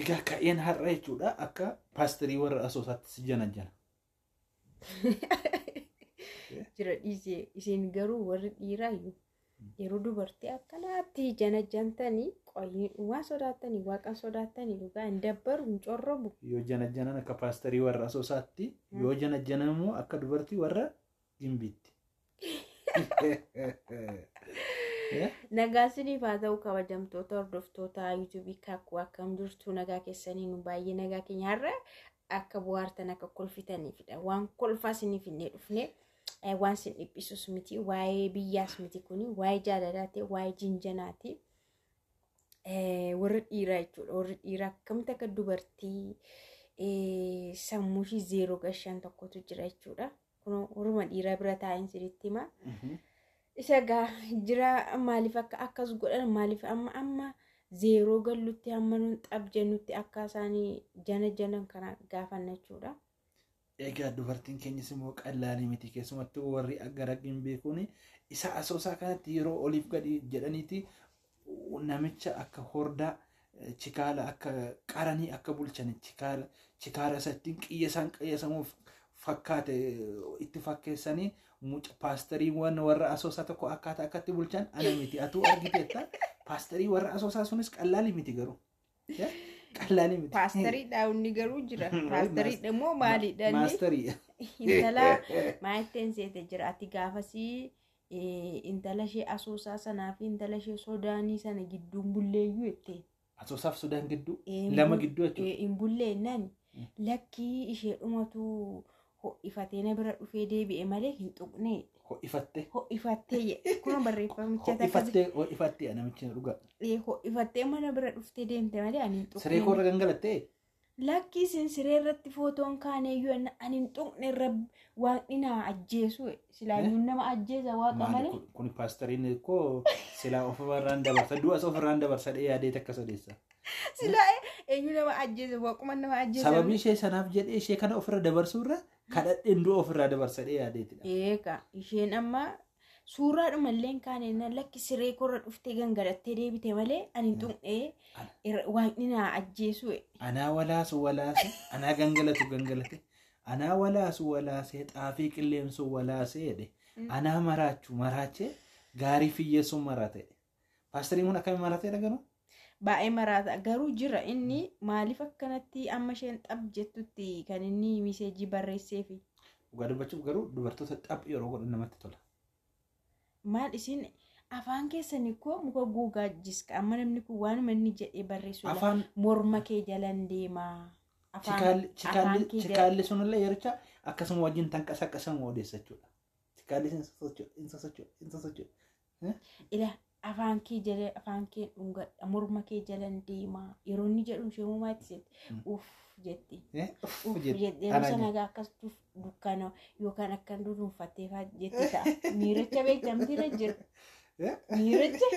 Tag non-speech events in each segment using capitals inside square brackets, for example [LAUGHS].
egaa ka'een har'a jechuudha akka paasterii warra asoosaatti si jana jana. Jira dhiisee isiin garuu warri dhiiraa yeroo dubartii akkanaatti jana jantanii qoyyiin waa sodaatanii waaqa sodaatanii dhugaa hin dabbaru hin corrobu. Yoo jana janan akka paasterii warra asoosaatti yoo jana janan immoo akka dubartii warra gimbiitti. [LAUGHS] Nagaa siniif haa ta'u kabajamtoota hordoftoota yuutuubii kaakuu akkam jirtu nagaa keessanii nu baay'ee nagaa keenya har'a akka bu'aartan akka kolfitaniifidha. Waan kolfaa siniif hin dhufne eh, waan sin dhiphisus miti waayee biyyaas miti kuni waa'ee jaalalaati waayee jinjanaati. Eh, warri dhiiraa jechuudha. Warri dhiiraa akkamitti akka dubartii eh, sammuu ishee zeeroo gashaan tokkotu jira jechuudha. Kun warruma dhiiraa bira taa'een sirriitti isa egaa jira maaliif akka akkas godhan maaliif amma amma zeeroo gallutti hamma nuun xabjennutti akka isaanii jana janan kana gaafannachuudha. Egaa dubartiin keenyas immoo qallaalii miti keessumattuu warri agaragiin beekuun isa asoosaa kanatti yeroo oliif gadi jedhaniiti namicha akka hordaa chikaala akka qaranii akka bulchan chikaala chikaala isa ittiin fakkaate itti fakkeessanii mucha pastori wan warra asoosaa tokko akkaataa akkatti bulchan ana miti atuu argiteetta pastori warra asoosaa sunis qallaali miti garuu. Qallaali miti. Paasterii dhaawunni garuu jira. pastori immoo maalidha inni? Maasterii. Intala maayitteen seete jira ati gaafasii intala ishee asoosaa sanaa fi intala ishee sodaanii sana gidduun bulleeyyuu itti. Asoosaaf sodaan gidduu? Lama gidduu jechuudha. Hin bulleennani lakkii ishee dhumatu. ho'ifatee bira dhufee deebi'e malee hin tuqnee. Ho'ifattee. Ho'ifattee kun barreeffamicha takka. Ho'ifattee ho'ifattee mana bira dhuftee deemte malee ani hin tuqnee. Siree koorra Lakkiisin siree irratti footoon kaaneeyyuu ani hin tuqne waaqni na ajjeesu nama ajjeesa waaqa malee. Kun koo silaa ofirraan ofirraan yaadee takka nama ajjeesa waaquma nama ajjeesa. Sababii ishee sanaaf jedhee ishee kana ofirra dabarsuurra. kadhadheen du'a ofirraa dabarsadhee yaadeetidha. Eegaa isheen amma suuraadhuma illee kaaneen lakki siree korra dhuftee gangarattee deebite malee ani hmm. xum'ee waan naa ajjeesu. Anaa walaasuu walaasee anaa gangalatu gangalate anaa walaasuu walaasee xaafii qilleensu walaasee jedhe hmm. anaa maraachu maraachee gaarii fiyyeessuun marate paasterii kun akkamii maratee dhaganu? baay'ee maraata garuu jira inni maaliif akkanatti amma isheen xab jettutti kan inni miseejii barreessee fi. Dhugaa dubbachuuf garuu dubartoota xab yeroo godhan namatti tola. Maal isin afaan keessan koo muka gugaa jiska amma namni kun waan manni jedhee barreessu afaan morma kee jalan deemaa. Chikaalli sunillee yerichaa akkasuma wajjin tanqasa akkasuma odeessachuudha. Chikaalli sun sosocho'a. afaan kee jala afaan kee dhungadha morma kee jalan deemaa yeroo inni jedhu ishee uumaa ittisetti uff hmm. jette uff jetti eh, yeroo sana egaa akkas dukkana yookaan akkan duduunfattee faa jetti ta'a miiricha beekamtiira jira eh? miiricha [LAUGHS]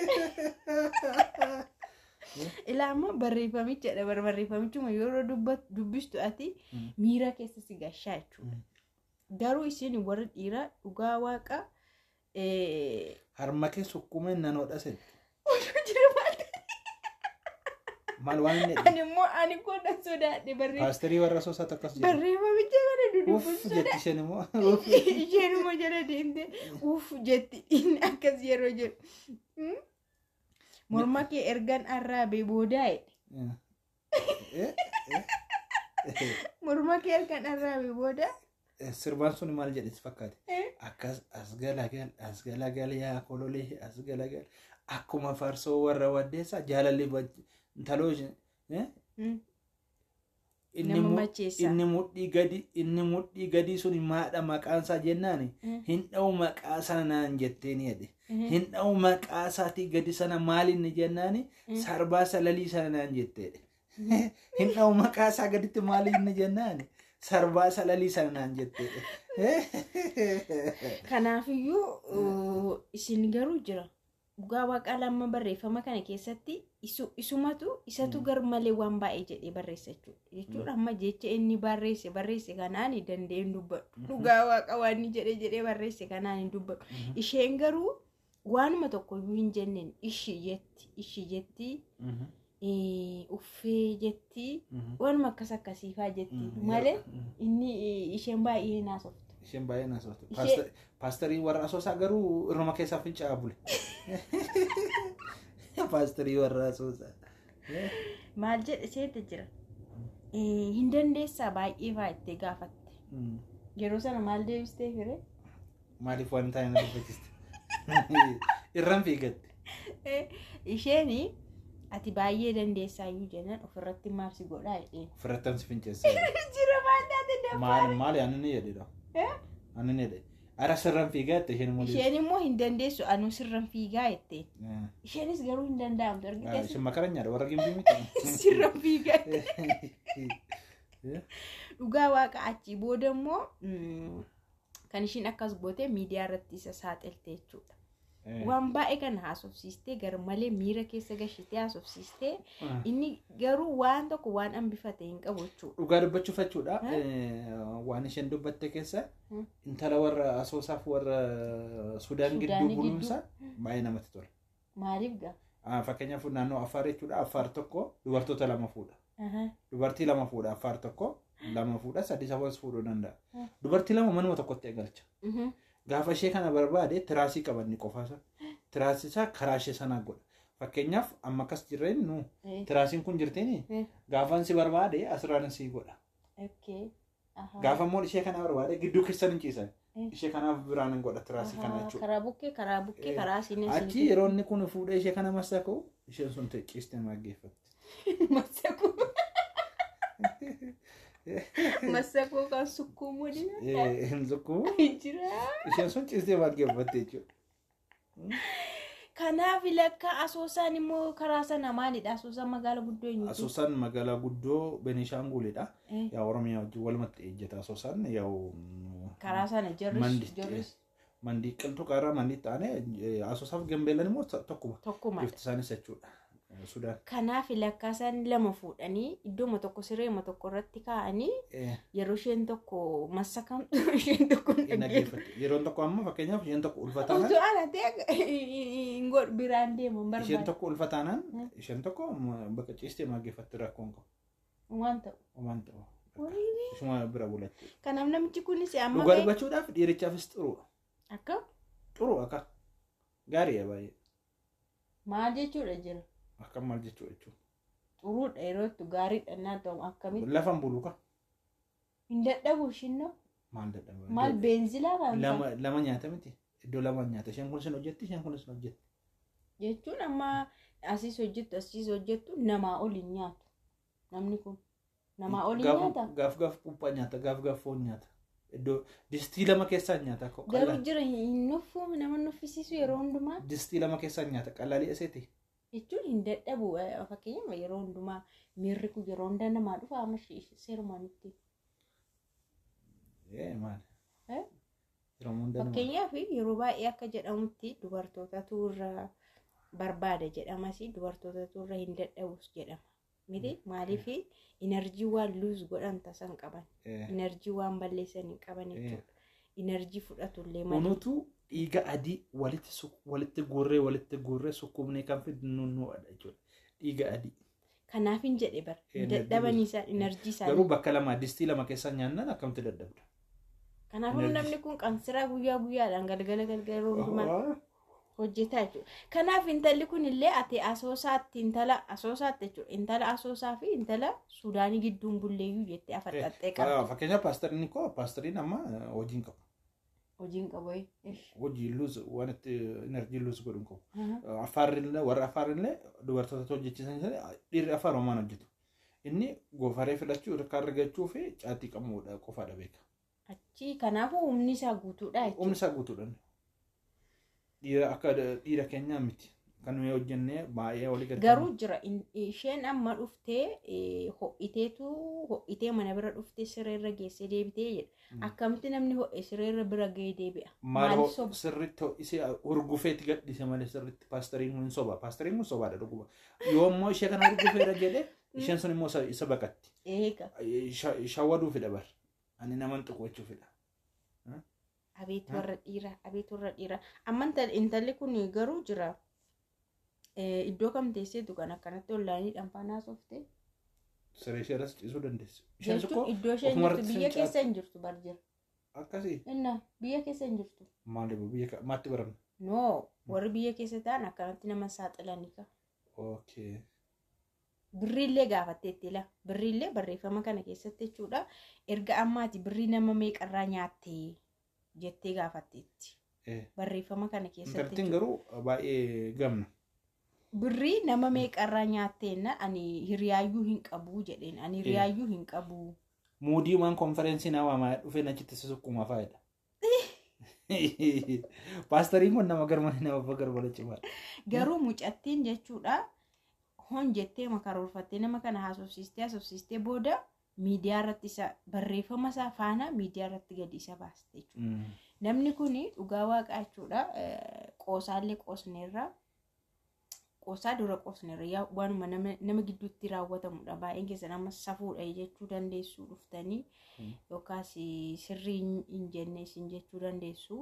eh? ilaa ammoo barreeffamichadha barreeffamichuma yeroo dubbistu ati hmm. miira keessa si gashaa jechuudha hmm. garuu isin warra dhiiraa dhugaa waaqa Harmakee kee sukkumeen nan hodhasen. Maal waan inni dha? Ani immoo ani godhan sodaadhe barreeffama. Paasterii warra soosaatu akkas jedhu. Barreeffamicha kana duduuf immoo. Isheen immoo [LAUGHS] inni akkas yeroo jedhu. mormakee ergaan arraabee boodaa'e. Morma sirbaan sun maal jedhes fakkaate akkas as galagal as galagal yaa kololee as galagal akkuma farsoo warra waddeessa jaalalli taloo inni mudhii gadi inni mudhii gadii sun maadha maqaansaa jennaan hin dha'u maqaa sana naan jetteeni jedhe hin dha'u maqaa isaatii gadi sana maalinni jennaan sarbaa salalii sana naan jetteedhe hin dha'u maqaa isaa gaditti maalinni jennaan. sarbaa salalii salaliisanaan [LAUGHS] kanaaf iyyuu uh, isin garuu jira. Dhugaa waaqaa lama barreeffama kana keessatti isumatu isatu mm. gar malee waan baay'ee jedhee barreessa jechuudha. Mm-hmm. Amma jecha inni barreesse barreesse kanaan danda'een dubbadhu. Mm-hmm. Dhugaa waaqa waan inni jedhee jedhee barreesse kanaan hin dubbadhu. Mm-hmm. Isheen garuu waanuma tokkoyyuu hin jenneen ishii jetti ishii jetti. uffee jetti waanuma akkas akkasii faa jetti malee mm, inni isheen baay'ee naasoftu. Isheen baay'ee warra asoosaa garuu irruma keessaaf fincaa'aa bule. pastorii warra asoosaa. [LAUGHS] Maal jedhe seete jira. Hin dandeessaa baay'ee fa'aa gaafatte. Yeroo mm. sana maal deebistee fire? Maaliif waan hin taane na dubbachiste? Irraan [LAUGHS] fiigatte. Isheenii. [LAUGHS] Eh, ati baay'ee dandeessaayyuu jennaan ofirratti maaf si godhaa jedheen. Ofirratti amsi finceessaa. Jira baantaate dabbaare. Maal maal ani ni jedhedha. Ani ni jedhe. Ara sirraan fiigaa jette isheen immoo. Isheen immoo hin dandeessu anuu sirraan fiigaa jette. Isheenis garuu hin danda'amtu argite. Isheen makaranyaadha warra gimbii miti. Sirraan fiigaa jette. Dhugaa waaqa achii boodammoo kan ishiin akkas goote miidiyaa irratti isa saaxilteechudha. waan baay'ee kana haasofsiistee garmalee miira keessa gashitee haasofsiistee inni garuu waan tokko waan hambifate hin qabu jechuudha. Dhugaa dubbachuuf jechuudha waan isheen dubbatte keessa intala warra asoosaaf warra sudaan gidduu buluunsa baay'ee namatti tola. Maaliif gaa? Fakkeenyaaf naannoo affaar jechuudha affaar tokko dubartoota lama fuudha. Dubartii lama fuudha affaar tokko lama fuudha sadii sabas fuudhuu danda'a. Dubartii lama manuma tokkotti galcha. Gaafa ishee kana barbaade tiraasii qabanni qofaasa. Tiraasii isaa karaa ishee sanaa godha. Fakkeenyaaf amma akkas jirreen nu eh. tiraasiin kun jirteen eh. gaafa si barbaade asirraan sii godha. Gaafa immoo ishee kana barbaade gidduu keessan hin eh. Ishee kanaaf biraan hin godha tiraasii kana jechuudha. Karaa bukkee karaa bukkee karaa sinii. Achi yeroo inni kun fuudhee ishee kana massakuu isheen sun ciistee maaggeeffatti. [LAUGHS] Massakuu. [LAUGHS] Massa yookaan sukkuumuu dina. Sukkuumuu. Jira. Isheen sun ciistee maal geeffatte jechuudha. Kanaaf lakka asoosaan immoo karaa sana maalidha? Asoosaan magaalaa guddoo eenyuti? Asoosaan magaalaa guddoo Benishaangulidha. Yaa Oromiyaa wajjin walumatti ejjeta asoosaan yaa'u. Karaa sana jarris. Mandii qilxuu karaa mandii taane asoosaaf gambeellan immoo tokkuma. Tokkuma. Bifti isaanis jechuudha. Ya, Kanaaf lakkaasaan lama fuudhanii iddooma tokko sireema tokko irratti kaa'anii eh. yeroo ya toko tokko massakamtu [LAUGHS] isheen tokko dhaggeeffatu. Yeroon tokko ammoo fakkeenyaaf isheen tokko ulfataa naan. Osoo biraan toko barbaada. shen tokko ulfataa naan isheen tokko bakka ciistee maggeeffatti rakkoon qabu. Waan ta'u. Waan ta'u. Ishuma bira bulatti. Kanaaf namichi kunis amma. Dhugaa dhugachuudhaaf dhiirichaafis xuruudha. Akka. Xuruu akka. Gaarii baay'ee. Maal jechuudha jira? akkam maal jechuu jechuudha. Xuruu dheerootu eh, gaarii eh, akkamitti. Hin dadhabu shinnoo. Maal dadhabu. Maal maal. Lama lama nyaata miti iddoo nyaata isheen kunis hin hojjetti isheen kunis hin hojjetti. Jechuun amma asiis hojjettu asiis namaa ol hin nyaatu namni kun. Namaa ol hin Gaaf gaaf puuphaa nyaata gaaf foon distii lama keessaa nyaata. Garuu jira hin nuffuu nama nuffisiisu yeroo hundumaa. Distii lama keessaa nyaata qalalii eseeti. jechuun hin dadhabu fakkeenyaaf yeroo hundumaa miirri kun yeroo hunda namaa dhufa amma seerumanitti. Fakkeenyaaf yeroo baay'ee akka jedhamutti dubartootatu irra barbaada jedhamas dubartootatu irra hin jedhama. Miti maaliif inerjii waan luus godhan tasan qaban inerjii waan balleessan hin qaban jechuudha. inerjii fudhatullee malee. Unutu dhiiga adii walitti walitti gurree walitti gurree sukkuumnee kan fidnu jechuudha. Dhiiga adii. Kanaaf hin jedhe bara eh, dadhaban inarjii inerjii isaa. Garuu bakka lama distii lama keessa nyaannan akkamitti dadhabda? Kanaafuu namni kun qansiraa guyyaa guyyaadhaan galgala galgala roomtumaan hojjetaa jechuudha. Kanaaf intalli kun illee ati asoosaatti intala asoosaatti jechuudha. Intala asoosaa fi intala suudaanii gidduun bulleeyyuu jettee afaan xaxxee qabdi. Fakkeenyaaf eh, paastarni koo paastariin amma hojiin eh, qabu. hojiin qabu hojii luus wanti enerjii luus godhu qabu afaarrillee warra afaarrillee dubartoota hojjechiisan dhiirri afaan homaan hojjetu inni goofaree fidhachuu hirkaa argachuu fi caatii qabuudha qofaadha beeka. Achi kanaafuu humni isaa guutuudha jechuudha. Humni isaa guutuudha. Dhiira akka dhiira keenyaa miti. kan nuyi hojjennee baay'ee olii gadi. Garuu jira isheen amma dhuftee e, ho'iteetu ho'itee mana bira dhuftee sirreerra geessee deebitee jedha. Mm. Akkamitti namni ho'e sirreerra bira gahee deebi'a. Maal sirriitti ho'isee hurgufeetti gadhiise malee sirriitti paastariin kun soba paastariin kun sobaadha dhuguma yoo immoo ishee kana hurgufeera jedhe [LAUGHS] mm. isheen sun immoo isa baqatti. Eega. Shawwaduu fida bar ani naman xuqochuu fida. Abeet warra dhiiraa abeet warra intalli kun garuu jira. Eh, iddoo kam teesseetu kan akkanatti onlaayiniidhaan faanaasofte. Siree ishee irras ciisuu dandeessu. Jechuun iddoo isheen jirtu biyya keessa hin jirtu barjira. Akkasii. Inna biyya keessa hin jirtu. Maaliif biyya maatti baramne? Noo hmm. warri biyya keessa ta'an akkanatti nama saaxilanii kan. Okay. Birriillee gaafatteetti la birriillee barreeffama kana keessatti jechuudha erga ammaati birrii nama meeqarraa nyaatte jettee gaafatteetti. Eh. Barreeffama kana keessatti. Intartiin garuu baay'ee gamna. birrii nama meeqarraa nyaatteenna ani hiriyaayyuu hin qabu jedheen ani hiriyaayyuu hin qabu. Muudii waan konfereensii naa waamaa dhufeen achitti susuqquma fa'aadha. [LAUGHS] Paastariin kun nama garma nama abba garba cimaa. Garuu mucattiin jechuudha hon jettee nama kana haasofsiistee haasofsiistee booda miidiyaa irratti isa barreeffama isaa faana miidiyaa irratti gadi isa baasta jechuudha. Mm. Namni kun dhugaa waaqaa jechuudha qoosaallee qoosneerraa. Qosaa dura qoosneerraa waanuma nama gidduutti raawwatamudha. Baay'een keessan nama safuudha jechuu dandeessu dhuftanii hmm. yookaas sirrii hin jenneessin jechuu dandeessu.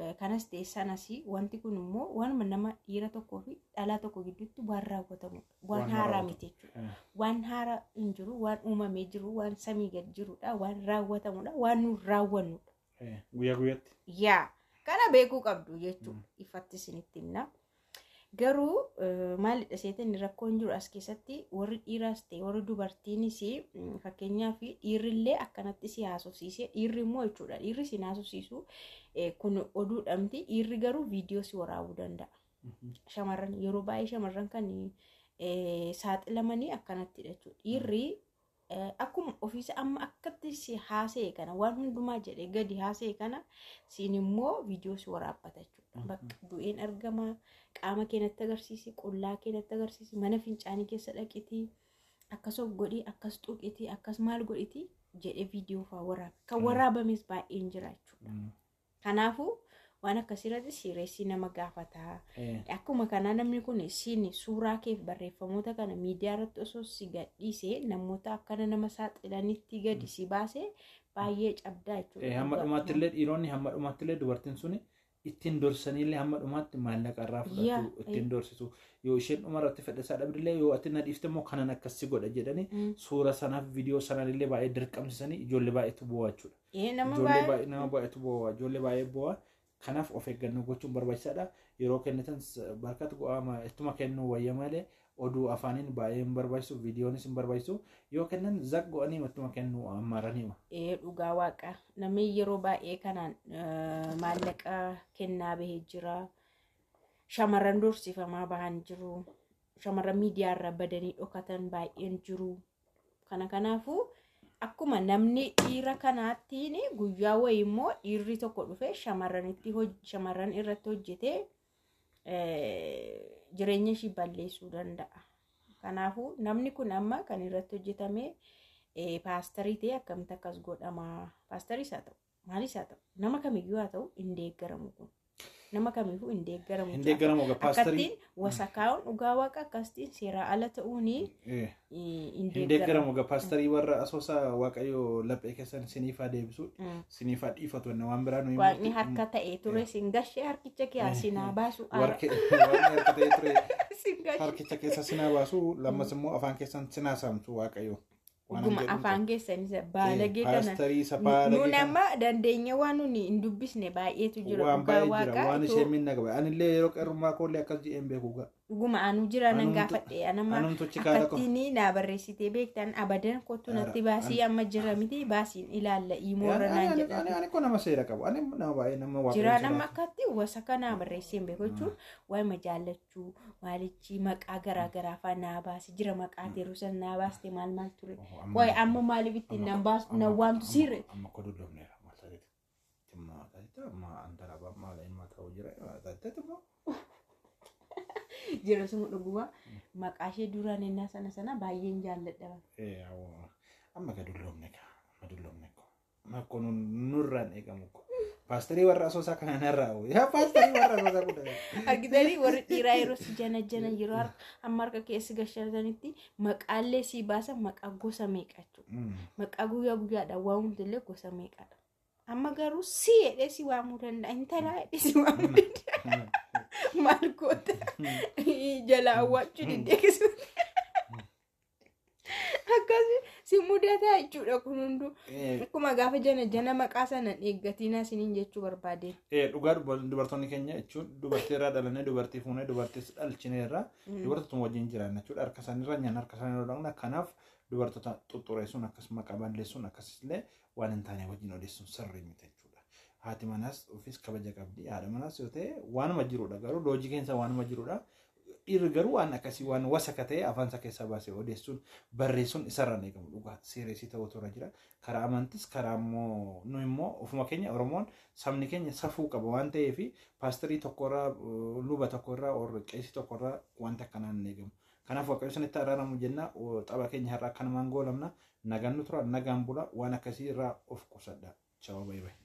Eh, kanas ta'e sanas wanti kun immoo waanuma nama dhiira tokkoo fi dhalaa tokko gidduutti waan raawwatamudha. Waan haaraa miti jechuudha. Waan haaraa eh. hin jiru, waan uumamee jiru, waan samii gad jirudha, waan raawwatamudha, waan nu raawwannudha. Eh, guyyaa guyyaatti. Yaa kana beekuu qabdu jechuudha. Hmm. ifatti isinitti inna. Garuu e, maal dhiiseetiin rakkoon jiru as keessatti warri dhiiraas ta'e warri dubartiinis mm, fakkeenyaaf dhiirrillee akkanatti si haasofsiisee dhiirri immoo jechuudha dhiirri si haasofsiisu e, kun oduudhamti dhabmti dhiirri garuu viidiyoo si waraabuu danda'a. Mhm. Shamarran yeroo baay'ee shamarran kan e, saaxilamanii akkanattidha jechuudha dhiirri. Akkuma ofiisa amma akkatti si haasa'e kana waan hundumaa jedhee gadi haasee kana siin immoo viidiyoo si waraabbata jechuudha. bakka bu'een argama qaama kee agarsiisi qullaa kee agarsiisi mana fincaanii keessa dhaqitii akkas of godhii akkas tuqitii akkas maal godhitii jedhe viidiyoo fa'aa waraabe kan hmm. waraabames baay'een jiraachuudha hmm. kanaafu waan akkasirratti siireessii nama gaafataa akkuma kanaa namni kun siin suuraa keef barreeffamoota kana miidiyaa irratti osoo si gadhiisee namoota akkana nama saaxilanitti gadi hmm. si baase baay'ee cabdaa jechuudha. Hamma dhumaattillee dhiironni dubartiin suni. ittiin dorsanillee hamma dhumaatti maallaqa irraa fudhatu ittiin dorsisu yoo isheen dhuma irratti fedhasaa dhabdillee yoo ati nadiifte immoo kanan akkasii godha jedhanii suura sanaaf viidiyoo sanallee baay'ee dirqamsisanii ijoollee baay'eetu bu'aa jechuudha. Nama baay'eetu bu'aa ijoollee baay'ee bu'aa kanaaf of eeggannoo gochuun barbaachisaadha yeroo kennitan bakka ittuma kennuu wayya malee oduu afaaniin baay'ee hin barbaachisu viidiyoonis hin barbaachisu yoo kennan zaggo'anii mattuma kennuu ammaranima. Ah, eh, dhugaa waaqa namni yeroo baay'ee kanaan eh, maallaqa ah, kennaa bahee jira shamarran dursifamaa bahan jiru shamarran miidiyaarra badanii dhokatan baay'een jiru kana kanaafuu. Akkuma namni dhiira kanaatiin guyyaa wayii immoo dhiirri tokko dhufee shamarran irratti hojjete. Eh, jireenya ishii balleessuu danda'a. Kanaafuu namni kun amma kan irratti hojjetame eh, paastarii ta'e akkamitti akkas godhamaa Paastarii isaa ta'u maalis ta'u nama kamiyyuu haa ta'u hin deeggaramu kun. nama kamiifuu hin deeggaramu. Hin dhugaa waaqa akkasiin seeraa ala ta'uuni hin eh. deeggaramu ga paastarii mm. warra asoosaa waaqayyoo laphee keessan siniifaa deebisuudha. Mm. Siniifaa dhiifatu waan biraa nuyi. Waaqni harka ta'ee ture eh. sin harkicha kiyyaa eh. sinaa baasu. [LAUGHS] Ah. Waaqni [LAUGHS] harka ta'ee ture [LAUGHS] harkicha keessa sinaa baasu lammas immoo afaan keessan sinaa saamtu waaqayyoo. Dhuguma afaan keessanis baalagee kana nuun dandeenya waan nuti hin dubbisne baay'eetu jira. Waan baay'ee jira waan ga'a. anuu jira nan gaafadhe anama akkattiin naa barreessitee beektan abadan kottu natti baasii amma jira miti baasiin ilaalla iimoorra naan jedhan. Ani nama seera qabu jira nama akkatti wasa kanaa barreesseen beeku jechuun waayima jaallachuu maalichi maqaa naa baasi jira maqaa teeruu san naa baaste maal maal turee waay amma maaliif ittiin nan baasu waantu jira sun dhuguma maqaa ishee duraan ennaa sana sana baay'een jaalladha. E, amma gad dulloomne kaa amma dulloomne koo amma akkoo nurraan eegamu koo paasterii warra asoosaa kana narraa hoo yaa paasterii warra asoosaa kun [LAUGHS] argitanii warri dhiiraa yeroo si jana jana yeroo mm. amma harka keessi gashshatanitti maqaalee si baasa maqaa gosa meeqa jechuudha maqaa guyyaa guyyaadhaan waamumtillee gosa meeqadha amma garuu si jedhee si waamuu mm. danda'a intala mm. jedhee si waamuu danda'a. maalkoota jalaa awwaalchuu deddeekisuudha. Akkasii si mudataa jechuudha kun hunduu. Akkuma gaafa jana jana maqaa sana eeggatiin asiniin jechuu barbaadee. Dhugaa dubartoonni keenya jechuun dubartii irraa dhalannee dubartii fuunee dubartii dhalchinee irraa dubartoota wajjin jiraanna jechuudha. Harka isaaniirra nyaanni harka isaanii irra kanaaf dubartoota xuxureessuun akkasuma qaballeessuun akkasisillee waan hin taane wajjin odeessuun sirrii miti. haati manaas ofiis kabaja qabdi haadha manaas yoo ta'e waanuma jirudha garuu loojii keessa waanuma jirudha wan garuu waan akkasii waan wasaka ta'e afaansa keessaa baasee odeessuun barreessuun isarraan eegamu dhugaati seeresii ta'utu irra jira karaa amantis karaa immoo nu immoo ofuma keenya oromoon sabni keenya safuu qaba waan paasterii tokkorraa eh, luba tokkorraa or tokkorraa wanta akkanaan hin eegamu kanaaf waaqayyo sanitti araaramu jenna xaba keenya har'a akkanumaan goolamna nagannu tura nagaan bula waan akkasii irraa of qusadha chawa bayi